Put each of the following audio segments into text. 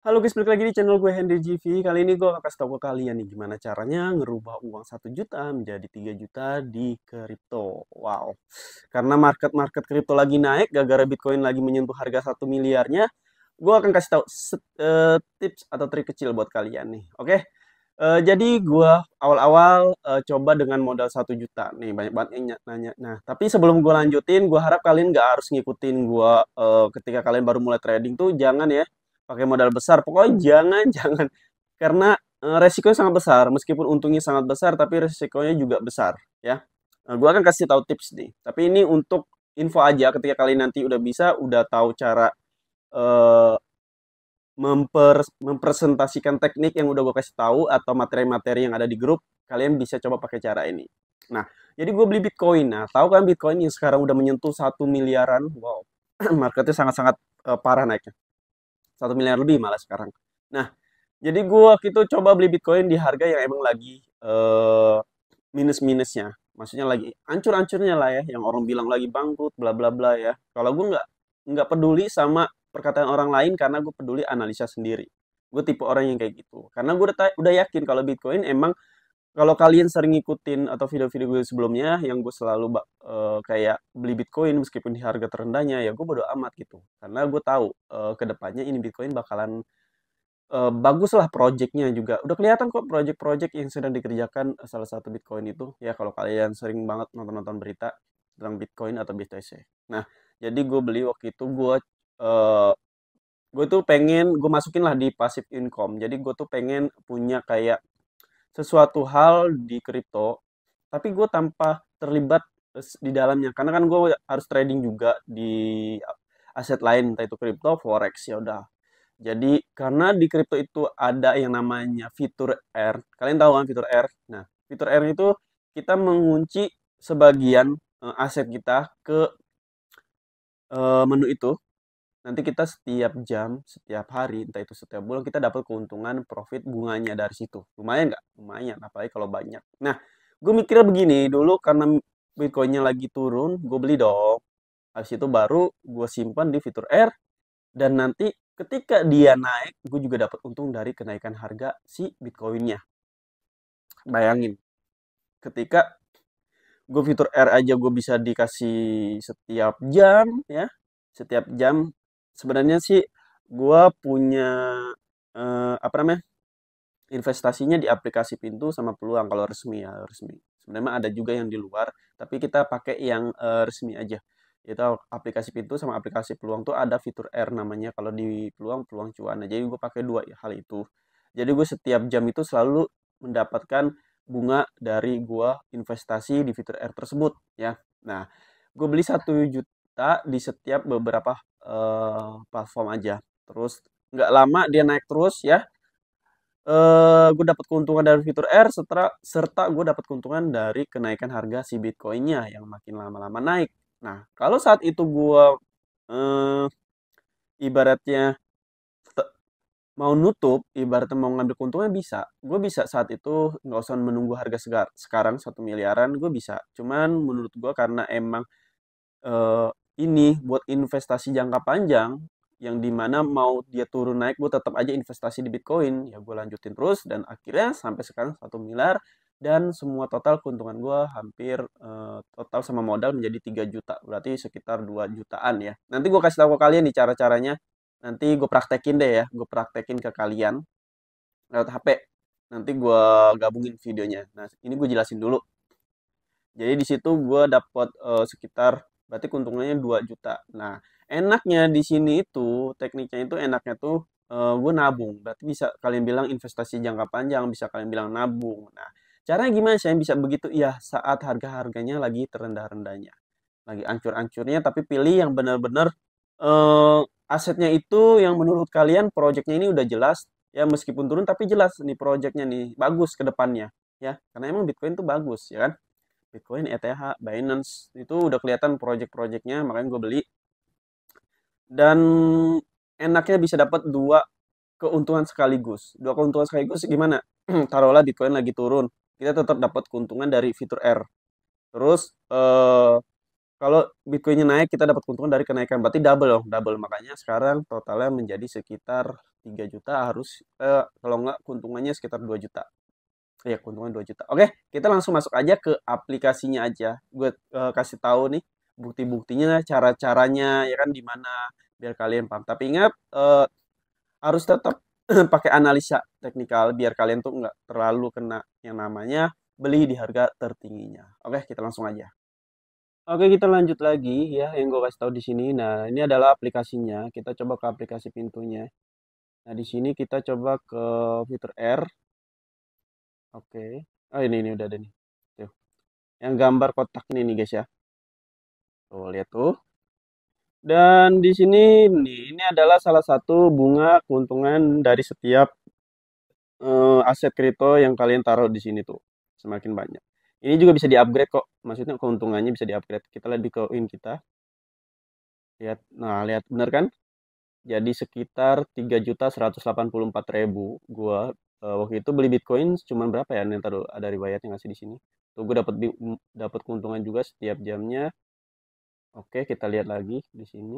Halo guys, balik lagi di channel gue Henry GV. Kali ini gue akan kasih tau ke kalian nih gimana caranya ngerubah uang 1 juta menjadi 3 juta di kripto. Wow. Karena market-market kripto lagi naik gara-gara Bitcoin lagi menyentuh harga 1 miliarnya, gue akan kasih tau uh, tips atau trik kecil buat kalian nih. Oke. Okay? Uh, eh, jadi gue awal-awal uh, coba dengan modal 1 juta nih banyak banget yang nanya. Nah tapi sebelum gue lanjutin, gue harap kalian gak harus ngikutin gue uh, ketika kalian baru mulai trading tuh jangan ya pakai modal besar pokoknya jangan jangan karena eh, resikonya sangat besar meskipun untungnya sangat besar tapi resikonya juga besar ya nah, eh, gue akan kasih tahu tips nih tapi ini untuk info aja ketika kalian nanti udah bisa udah tahu cara uh, memper, mempresentasikan teknik yang udah gue kasih tahu atau materi-materi yang ada di grup kalian bisa coba pakai cara ini nah jadi gue beli bitcoin nah tahu kan bitcoin yang sekarang udah menyentuh satu miliaran wow marketnya sangat-sangat uh, parah naiknya satu miliar lebih malah sekarang nah jadi gue waktu itu coba beli bitcoin di harga yang emang lagi uh, eh, minus minusnya maksudnya lagi ancur ancurnya lah ya yang orang bilang lagi bangkrut bla bla bla ya kalau gue nggak nggak peduli sama perkataan orang lain karena gue peduli analisa sendiri gue tipe orang yang kayak gitu karena gue udah, udah yakin kalau bitcoin emang kalau kalian sering ngikutin atau video-video gue sebelumnya yang gue selalu uh, kayak beli Bitcoin meskipun di harga terendahnya ya gue bodo amat gitu karena gue tahu uh, eh, kedepannya ini Bitcoin bakalan uh, eh, bagus lah projectnya juga udah kelihatan kok project-project yang sedang dikerjakan salah satu Bitcoin itu ya kalau kalian sering banget nonton-nonton berita tentang Bitcoin atau BTC nah jadi gue beli waktu itu gue uh, gue tuh pengen gue masukin lah di passive income jadi gue tuh pengen punya kayak sesuatu hal di kripto tapi gue tanpa terlibat eh, di dalamnya karena kan gue harus trading juga di aset lain entah itu kripto forex ya udah jadi karena di kripto itu ada yang namanya fitur R kalian tahu kan fitur R nah fitur R itu kita mengunci sebagian eh, aset kita ke eh, menu itu nanti kita setiap jam, setiap hari, entah itu setiap bulan, kita dapat keuntungan profit bunganya dari situ. Lumayan nggak? Lumayan, apalagi kalau banyak. Nah, gue mikirnya begini, dulu karena Bitcoinnya lagi turun, gue beli dong. Habis itu baru gue simpan di fitur R, dan nanti ketika dia naik, gue juga dapat untung dari kenaikan harga si Bitcoinnya. Bayangin, ketika gue fitur R aja gue bisa dikasih setiap jam ya, setiap jam sebenarnya sih gue punya uh, apa namanya investasinya di aplikasi pintu sama peluang kalau resmi ya resmi sebenarnya ada juga yang di luar tapi kita pakai yang uh, resmi aja itu aplikasi pintu sama aplikasi peluang tuh ada fitur R namanya kalau di peluang peluang cuan jadi gue pakai dua hal itu jadi gue setiap jam itu selalu mendapatkan bunga dari gue investasi di fitur R tersebut ya nah gue beli satu juta juta di setiap beberapa uh, platform aja. Terus nggak lama dia naik terus ya. Uh, eh, gue dapat keuntungan dari fitur R serta serta gue dapat keuntungan dari kenaikan harga si Bitcoinnya yang makin lama-lama naik. Nah kalau saat itu gue uh, ibaratnya mau nutup, ibaratnya mau ngambil keuntungan bisa. Gue bisa saat itu nggak usah menunggu harga segar. Sekarang satu miliaran gue bisa. Cuman menurut gue karena emang uh, ini buat investasi jangka panjang yang dimana mau dia turun naik gue tetap aja investasi di Bitcoin ya gue lanjutin terus dan akhirnya sampai sekarang satu miliar dan semua total keuntungan gue hampir uh, total sama modal menjadi 3 juta berarti sekitar 2 jutaan ya nanti gue kasih tahu ke kalian nih cara-caranya nanti gue praktekin deh ya gue praktekin ke kalian lewat HP nanti gue gabungin videonya nah ini gue jelasin dulu jadi di situ gue dapat uh, eh, sekitar berarti keuntungannya 2 juta. Nah, enaknya di sini itu tekniknya itu enaknya tuh uh, eh, gue nabung. Berarti bisa kalian bilang investasi jangka panjang, bisa kalian bilang nabung. Nah, caranya gimana Saya bisa begitu? Ya saat harga-harganya lagi terendah-rendahnya. Lagi ancur-ancurnya tapi pilih yang benar-benar uh, asetnya itu yang menurut kalian proyeknya ini udah jelas ya meskipun turun tapi jelas nih proyeknya nih bagus ke depannya ya karena emang Bitcoin itu bagus ya kan Bitcoin, ETH, Binance itu udah kelihatan project-projectnya makanya gue beli dan enaknya bisa dapat dua keuntungan sekaligus dua keuntungan sekaligus gimana taruhlah Bitcoin lagi turun kita tetap dapat keuntungan dari fitur R terus eh, kalau Bitcoinnya naik kita dapat keuntungan dari kenaikan berarti double dong double makanya sekarang totalnya menjadi sekitar 3 juta harus eh, kalau nggak keuntungannya sekitar 2 juta ya keuntungan 2 juta. Oke, kita langsung masuk aja ke aplikasinya aja. Gue uh, kasih tahu nih bukti-buktinya, cara-caranya ya kan di mana biar kalian paham. Tapi ingat uh, harus tetap pakai analisa teknikal biar kalian tuh nggak terlalu kena yang namanya beli di harga tertingginya. Oke, kita langsung aja. Oke, kita lanjut lagi ya yang gue kasih tahu di sini. Nah, ini adalah aplikasinya. Kita coba ke aplikasi pintunya. Nah, di sini kita coba ke fitur R Oke. Oh ini ini udah ada nih. Tuh. Yang gambar kotak ini nih guys ya. Tuh lihat tuh. Dan di sini nih, ini adalah salah satu bunga keuntungan dari setiap uh, aset kripto yang kalian taruh di sini tuh. Semakin banyak. Ini juga bisa di-upgrade kok. Maksudnya keuntungannya bisa di-upgrade. Kita lihat di coin kita. Lihat. Nah, lihat benar kan? Jadi sekitar 3.184.000 gua uh, waktu itu beli bitcoin cuman berapa ya nanti ada riwayatnya nggak sih di sini tuh gue dapat dapat keuntungan juga setiap jamnya oke kita lihat lagi di sini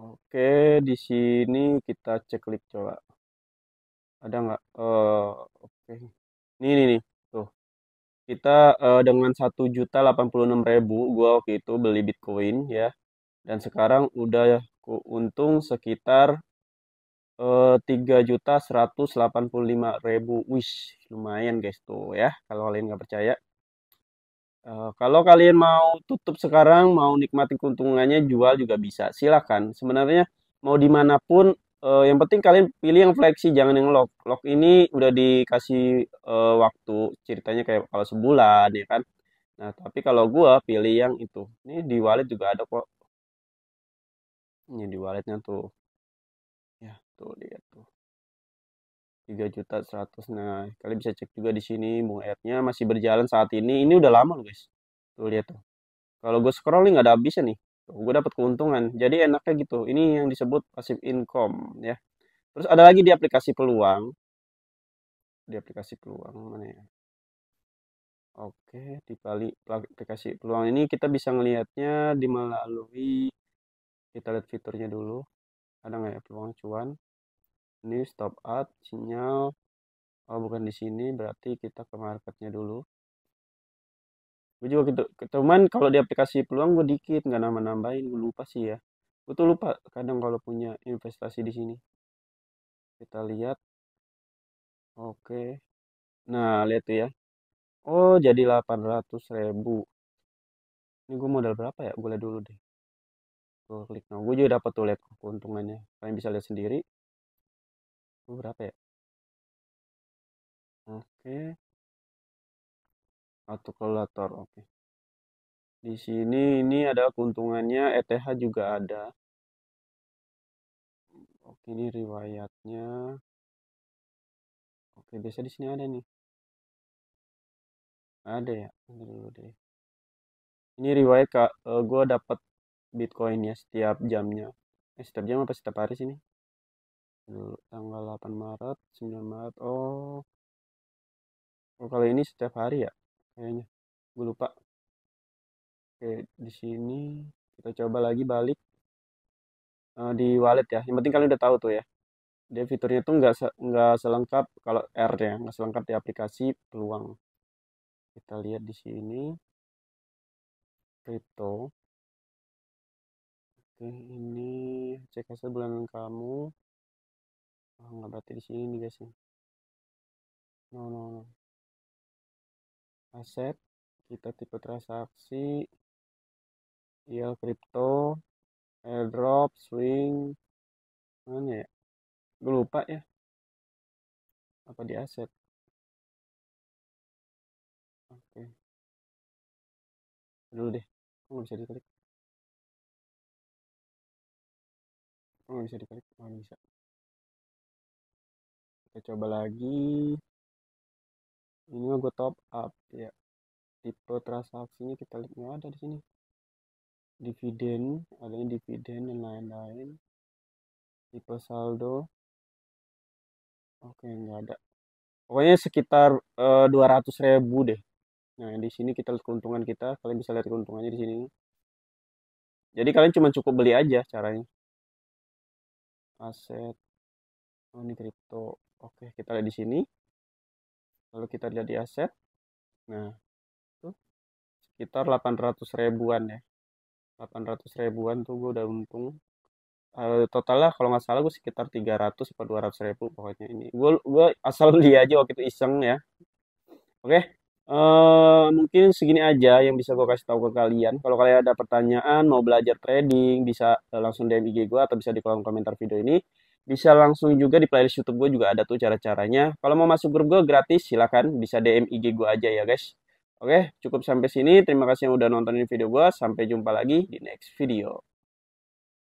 oke di sini kita cek klik coba ada nggak uh, oke ini nih nih tuh kita uh, dengan satu juta delapan puluh enam ribu gue waktu itu beli bitcoin ya dan sekarang udah untung sekitar Eh, tiga juta seratus delapan puluh lima ribu wish lumayan guys tuh ya kalau kalian nggak percaya e, kalau kalian mau tutup sekarang, mau nikmati keuntungannya, jual juga bisa. Silahkan. Sebenarnya mau dimanapun, e, yang penting kalian pilih yang fleksi, jangan yang lock. Lock ini udah dikasih e, waktu ceritanya kayak kalau sebulan ya kan. Nah tapi kalau gua pilih yang itu. Ini di wallet juga ada kok. Ini di walletnya tuh tuh lihat tuh tiga juta seratus. nah kalian bisa cek juga di sini Mau airnya masih berjalan saat ini ini udah lama loh guys tuh lihat tuh kalau gue scroll nggak ada habisnya nih tuh, gue dapat keuntungan jadi enaknya gitu ini yang disebut passive income ya terus ada lagi di aplikasi peluang di aplikasi peluang mana ya Oke, di balik aplikasi peluang ini kita bisa ngelihatnya di melalui kita lihat fiturnya dulu ada nggak ya peluang cuan ini stop up sinyal oh bukan di sini berarti kita ke marketnya dulu gue juga gitu cuman kalau di aplikasi peluang gue dikit nggak nambah nambahin gue lupa sih ya gue tuh lupa kadang kalau punya investasi di sini kita lihat oke nah lihat tuh ya oh jadi 800 ribu ini gue modal berapa ya gue lihat dulu deh tuh klik nah gue juga dapat tuh lihat keuntungannya kalian bisa lihat sendiri tuh berapa ya oke kalkulator oke di sini ini ada keuntungannya ETH juga ada oke ini riwayatnya oke biasa di sini ada nih ada ya ini riwayat kak uh, eh, gue dapat Bitcoin ya setiap jamnya eh, setiap jam apa setiap hari sini tanggal 8 Maret 9 Maret oh oh kalau ini setiap hari ya kayaknya gue lupa oke di sini kita coba lagi balik uh, di wallet ya yang penting kalian udah tahu tuh ya dia fiturnya tuh nggak se selengkap kalau R ya nggak selengkap di aplikasi peluang kita lihat di sini crypto oke ini cek hasil bulanan kamu oh, nggak berarti di sini nih guys ya no no no aset kita tipe transaksi yield crypto airdrop swing mana ya gue lupa ya apa di aset oke okay. dulu deh nggak bisa diklik oh bisa diklik oh bisa kita coba lagi ini gue top up ya tipe transaksinya kita lihat nggak ada di sini dividen yang dividen dan lain-lain tipe saldo oke nggak ada pokoknya sekitar eh, dua ratus ribu deh nah di sini kita lihat keuntungan kita kalian bisa lihat keuntungannya di sini jadi kalian cuma cukup beli aja caranya aset oh, ini kripto oke kita lihat di sini lalu kita lihat di aset nah itu sekitar 800 ribuan ya 800 ribuan tuh gue udah untung uh, eh, lah kalau nggak salah gue sekitar 300 atau 200 ribu pokoknya ini gue gue asal dia aja waktu itu iseng ya oke okay? Eh, mungkin segini aja yang bisa gue kasih tahu ke kalian. Kalau kalian ada pertanyaan, mau belajar trading, bisa eh, langsung DM IG gue atau bisa di kolom komentar video ini. Bisa langsung juga di playlist YouTube gue juga ada tuh cara-caranya. Kalau mau masuk grup gue gratis, silahkan bisa DM IG gue aja ya guys. Oke, cukup sampai sini. Terima kasih yang udah nontonin video gue. Sampai jumpa lagi di next video.